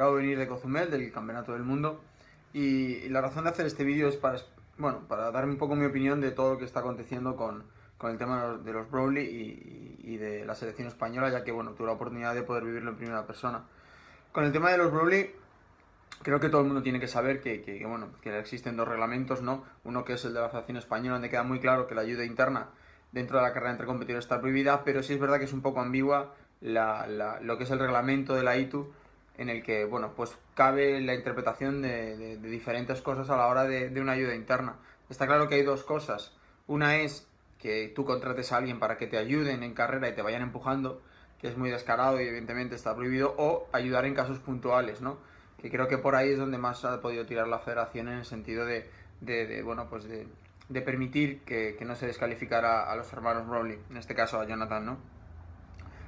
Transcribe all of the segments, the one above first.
acabo de venir de Cozumel, del Campeonato del Mundo, y, la razón de hacer este vídeo es para, bueno, para dar un poco mi opinión de todo lo que está aconteciendo con, con el tema de los Broly y, de la selección española, ya que, bueno, tuve la oportunidad de poder vivirlo en primera persona. Con el tema de los Broly, creo que todo el mundo tiene que saber que, bueno, que existen dos reglamentos, ¿no? Uno que es el de la Selección Española, donde queda muy claro que la ayuda interna dentro de la carrera entre competidores está prohibida, pero sí es verdad que es un poco ambigua la, lo que es el reglamento de la ITU, en el que, bueno, pues cabe la interpretación de, diferentes cosas a la hora de, una ayuda interna. Está claro que hay dos cosas. Una es que tú contrates a alguien para que te ayuden en carrera y te vayan empujando, que es muy descarado y evidentemente está prohibido, o ayudar en casos puntuales, ¿no? Que creo que por ahí es donde más ha podido tirar la federación en el sentido de, bueno, pues de, permitir que, que, no se descalificara a los hermanos Rowley, en este caso a Jonathan, ¿no?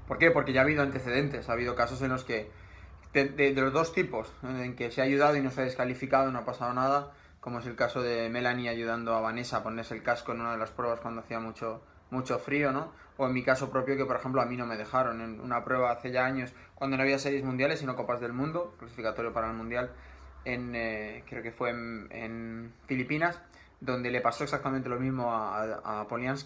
¿Por qué? Porque ya ha habido antecedentes, ha habido casos en los que de, los dos tipos, en que se ha ayudado y no se ha descalificado, no ha pasado nada, como es el caso de Melanie ayudando a Vanessa a ponerse el casco en una de las pruebas cuando hacía mucho, mucho frío, ¿no? O en mi caso propio, que por ejemplo a mí no me dejaron en una prueba hace ya años, cuando no había series mundiales, sino Copas del Mundo, clasificatorio para el Mundial, en, eh, creo que fue en, Filipinas, donde le pasó exactamente lo mismo a, a,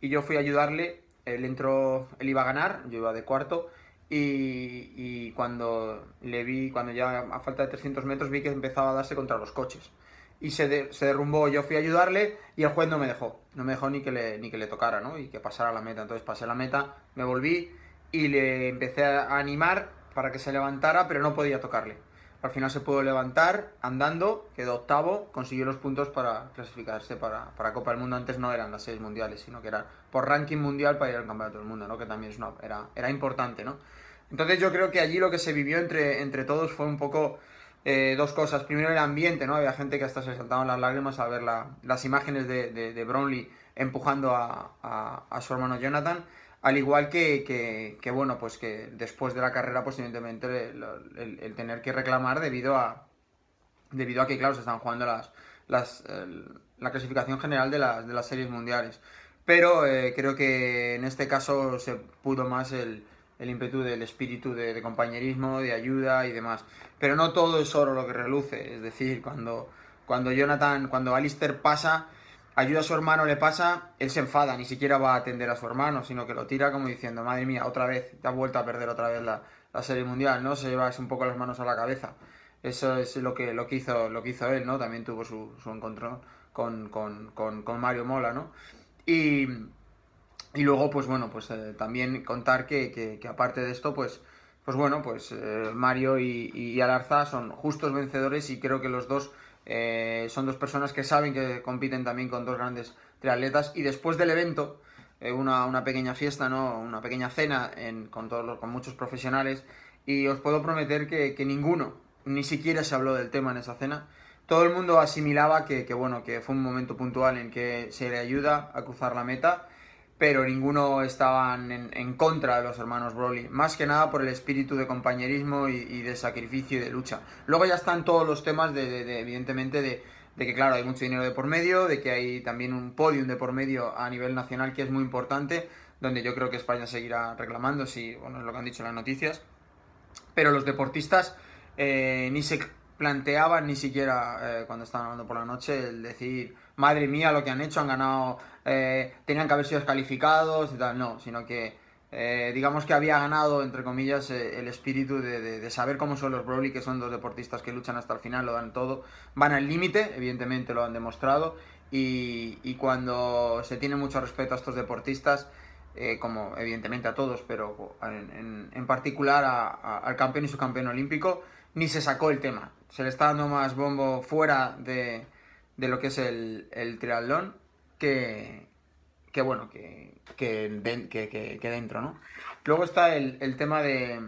y yo fui a ayudarle, él entró, él iba a ganar, yo iba de cuarto, y, cuando le vi, cuando ya a falta de 300 metros, vi que empezaba a darse contra los coches. Y se, derrumbó, yo fui a ayudarle y el juez no me dejó, no me dejó ni que le, ni que le tocara, ¿no? Y que pasara la meta. Entonces pasé la meta, me volví y le empecé a animar para que se levantara, pero no podía tocarle. Al final se pudo levantar andando, quedó octavo, consiguió los puntos para clasificarse para, para Copa del Mundo. Antes no eran las seis mundiales, sino que era por ranking mundial para ir al Campeonato del Mundo, ¿no? que también era, era importante. ¿no? Entonces yo creo que allí lo que se vivió entre, entre todos fue un poco eh, dos cosas. Primero el ambiente, ¿no? había gente que hasta se saltaban las lágrimas al ver las imágenes de, de, Brownlee empujando a, a su hermano Jonathan al igual que, que, bueno, pues que después de la carrera, pues evidentemente el, tener que reclamar debido a debido a que, claro, se están jugando las, la clasificación general de, las, de las series mundiales. Pero eh, creo que en este caso se pudo más el, el ímpetu del espíritu de, compañerismo, de ayuda y demás. Pero no todo es oro lo que reluce. Es decir, cuando, cuando Jonathan, cuando Alistair pasa, ayuda a su hermano, le pasa, él se enfada, ni siquiera va a atender a su hermano, sino que lo tira como diciendo, madre mía, otra vez, te has vuelto a perder otra vez la, Serie Mundial, ¿no? Se lleva un poco las manos a la cabeza. Eso es lo que, lo que, hizo, lo hizo él, ¿no? También tuvo su, su con, Mario Mola, ¿no? Y, y luego, pues bueno, pues eh, también contar que, aparte de esto, pues, pues bueno, pues eh, Mario y Alarza son justos vencedores y creo que los dos eh, son dos personas que saben que compiten también con dos grandes triatletas. Y después del evento, eh, una, pequeña fiesta, ¿no? Una pequeña cena con, con muchos profesionales. Y os puedo prometer que, ninguno, ni siquiera se habló del tema en esa cena. Todo el mundo asimilaba bueno, que fue un momento puntual en que se le ayuda a cruzar la meta pero ninguno estaban en, contra de los hermanos Broly, más que nada por el espíritu de compañerismo y, de sacrificio y de lucha. Luego ya están todos los temas de, evidentemente, de, que claro, hay mucho dinero de por medio, de que hay también un podium de por medio a nivel nacional que es muy importante, donde yo creo que España seguirá reclamando, si, bueno, es lo que han dicho las noticias, pero los deportistas eh, ni se planteaban ni siquiera eh, cuando estaban hablando por la noche el decir madre mía, lo que han hecho, han ganado, eh, tenían que haber sido descalificados y tal, no, sino que eh, digamos que había ganado, entre comillas, eh, el espíritu de, saber cómo son los Broly, que son dos deportistas que luchan hasta el final, lo dan todo, van al límite, evidentemente lo han demostrado, y, cuando se tiene mucho respeto a estos deportistas, como evidentemente a todos, pero en, particular al campeón y su campeón olímpico, ni se sacó el tema. Se le está dando más bombo fuera de, de lo que es el, el triatlón que, que bueno, que, que, que, dentro, ¿no? Luego está el, tema de,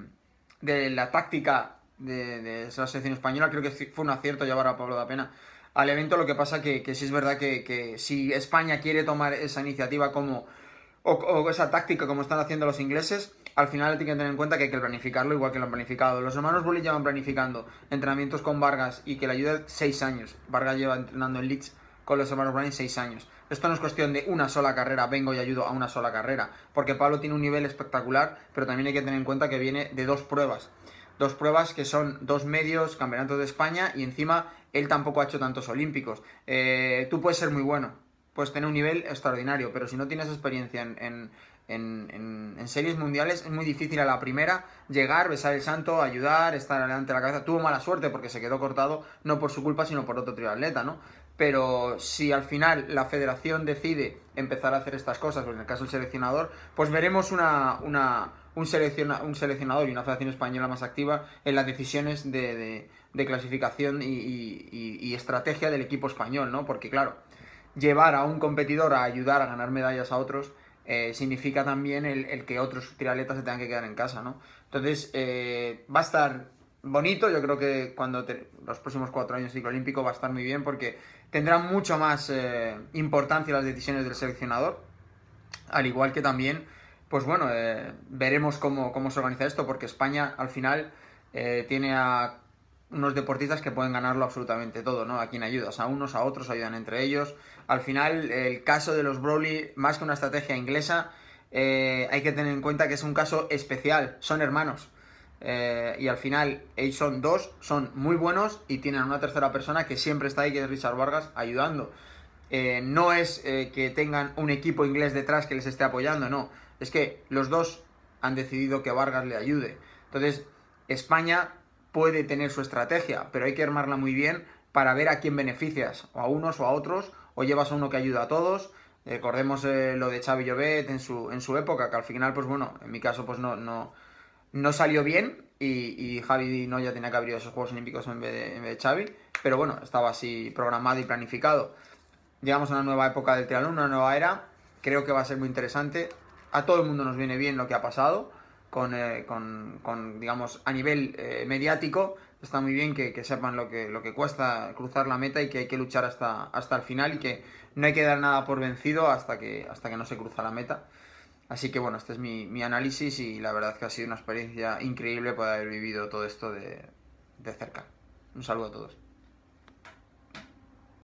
la táctica de, esa selección española, creo que fue un acierto llevar a Pablo da Pena al evento, lo que pasa que, sí es verdad que, si España quiere tomar esa iniciativa como, o esa táctica como están haciendo los ingleses, al final hay que tener en cuenta que hay que planificarlo igual que lo han planificado. Los hermanos Bully llevan planificando entrenamientos con Vargas y que le ayuda seis años. Vargas lleva entrenando en Leeds con los hermanos Bryan seis años. Esto no es cuestión de una sola carrera, vengo y ayudo a una sola carrera, porque Pablo tiene un nivel espectacular, pero también hay que tener en cuenta que viene de dos pruebas. Dos pruebas que son dos medios, campeonatos de España, y encima él tampoco ha hecho tantos olímpicos. Eh, tú puedes ser muy bueno, puedes tener un nivel extraordinario, pero si no tienes experiencia en en, series mundiales es muy difícil a la primera llegar, besar el santo, ayudar, estar adelante de la cabeza. Tuvo mala suerte porque se quedó cortado, no por su culpa, sino por otro triatleta, ¿no? Pero si al final la federación decide empezar a hacer estas cosas, en el caso del seleccionador, pues veremos una, una un, seleccionador y una federación española más activa en las decisiones de, de, clasificación y, y estrategia del equipo español, ¿no? Porque claro, llevar a un competidor a ayudar a ganar medallas a otros eh, significa también el, que otros tiraletas se tengan que quedar en casa, ¿no? Entonces, eh, va a estar bonito, yo creo que cuando los próximos cuatro años ciclo olímpico va a estar muy bien porque tendrán mucho más eh, importancia las decisiones del seleccionador, al igual que también, pues bueno, veremos cómo, cómo se organiza esto porque España al final tiene a unos deportistas que pueden ganarlo absolutamente todo, ¿no? A quien ayudas, a unos, a otros, ayudan entre ellos. Al final, el caso de los Broly, más que una estrategia inglesa, eh, hay que tener en cuenta que es un caso especial, son hermanos. Eh, y al final, ellos son dos, son muy buenos y tienen una tercera persona que siempre está ahí, que es Richard Vargas, ayudando. Eh, no es que tengan un equipo inglés detrás que les esté apoyando, no. Es que los dos han decidido que Vargas le ayude. Entonces, España puede tener su estrategia, pero hay que armarla muy bien para ver a quién beneficias, o a unos o a otros, o llevas a uno que ayuda a todos. Recordemos eh, lo de Xavi Llobet en su, en su época, que al final, pues bueno, en mi caso, pues no, no, no salió bien y, y Javi no ya tenía que abrir esos Juegos Olímpicos en vez, de, en de Xavi, pero bueno, estaba así programado y planificado. Llegamos a una nueva época del triatlón, una nueva era, creo que va a ser muy interesante. A todo el mundo nos viene bien lo que ha pasado eh, con, digamos, a nivel eh, mediático, está muy bien que, sepan lo que, lo que cuesta cruzar la meta y que hay que luchar hasta, hasta el final y que no hay que dar nada por vencido hasta que, hasta que no se cruza la meta. Así que bueno, este es mi, análisis y la verdad que ha sido una experiencia increíble poder haber vivido todo esto de, de cerca. Un saludo a todos.